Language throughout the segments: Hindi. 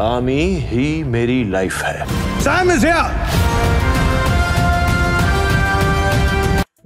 आमी ही मेरी लाइफ है Sam is here.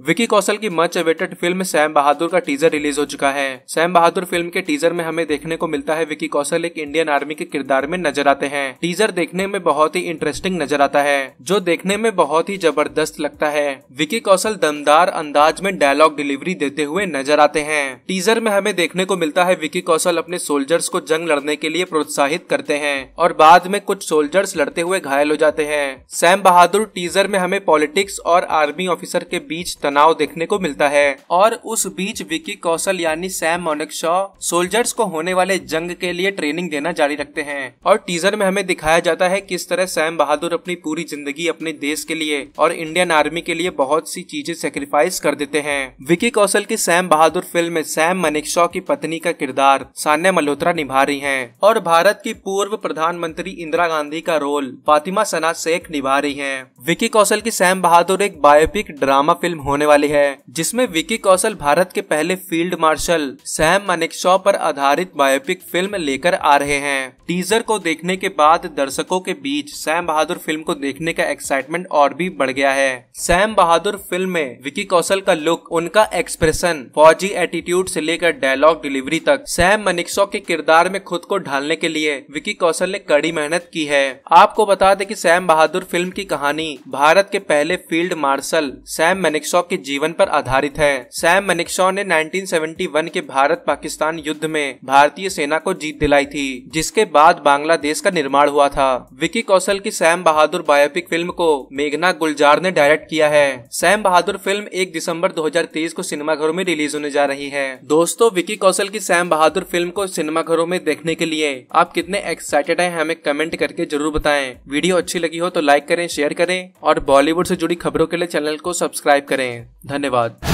Vicky Kaushal की much awaited film Sam Bahadur का टीजर रिलीज हो चुका है सैम बहादुर फिल्म के टीजर में हमें देखने को मिलता है विकी कौशल एक इंडियन आर्मी के किरदार में नजर आते हैं टीजर देखने में बहुत ही इंटरेस्टिंग नजर आता है जो देखने में बहुत ही जबरदस्त लगता है विकी कौशल दमदार अंदाज में डायलॉग डिलीवरी देते हुए नजर आते हैं टीजर में हमें देखने को मिलता है विकी कौशल अपने सोल्जर्स को जंग लड़ने के लिए प्रोत्साहित करते हैं और बाद में कुछ सोल्जर्स लड़ते हुए घायल हो जाते हैं सैम बहादुर टीजर में हमें पॉलिटिक्स और आर्मी ऑफिसर के बीच तनाव देखने को मिलता है और उस बीच विकी कौशल यानी सैम शॉ सोल्जर्स को होने वाले जंग के लिए ट्रेनिंग देना जारी रखते हैं और टीजर में हमें दिखाया जाता है किस तरह सैम बहादुर अपनी पूरी जिंदगी अपने देश के लिए और इंडियन आर्मी के लिए बहुत सी चीजें सेक्रीफाइस कर देते हैं विकी कौशल की सैम बहादुर फिल्म में सैम मनिक शॉ की पत्नी का किरदार सान्या मल्होत्रा निभा रही है और भारत की पूर्व प्रधानमंत्री इंदिरा गांधी का रोल फातिमा सना शेख निभा रही है विकी कौशल की सैम बहादुर एक बायोपिक ड्रामा फिल्म होने होने वाली है जिसमें विकी कौशल भारत के पहले फील्ड मार्शल सैम मनेकशॉ पर आधारित बायोपिक फिल्म लेकर आ रहे हैं टीजर को देखने के बाद दर्शकों के बीच सैम बहादुर फिल्म को देखने का एक्साइटमेंट और भी बढ़ गया है सैम बहादुर फिल्म में विकी कौशल का लुक उनका एक्सप्रेशन फौजी एटीट्यूड से लेकर डायलॉग डिलीवरी तक सैम मनिक्सॉ के किरदार में खुद को ढालने के लिए विकी कौशल ने कड़ी मेहनत की है आपको बता दें कि सैम बहादुर फिल्म की कहानी भारत के पहले फील्ड मार्शल सैम मनिक्सॉ के जीवन पर आधारित है सैम मनिक्सॉ ने 1971 के भारत पाकिस्तान युद्ध में भारतीय सेना को जीत दिलाई थी जिसके बाद बांग्लादेश का निर्माण हुआ था विकी कौशल की सैम बहादुर बायोपिक फिल्म को मेघना गुलजार ने डायरेक्ट किया है सैम बहादुर फिल्म एक दिसम्बर दो को सिनेमाघरों में रिलीज होने जा रही है दोस्तों विकी कौशल की सैम बहादुर फिल्म को सिनेमाघरों में देखने के लिए आप कितने एक्साइटेड है हमें कमेंट करके जरूर बताए वीडियो अच्छी लगी हो तो लाइक करें शेयर करें और बॉलीवुड से जुड़ी खबरों के लिए चैनल को सब्सक्राइब करें धन्यवाद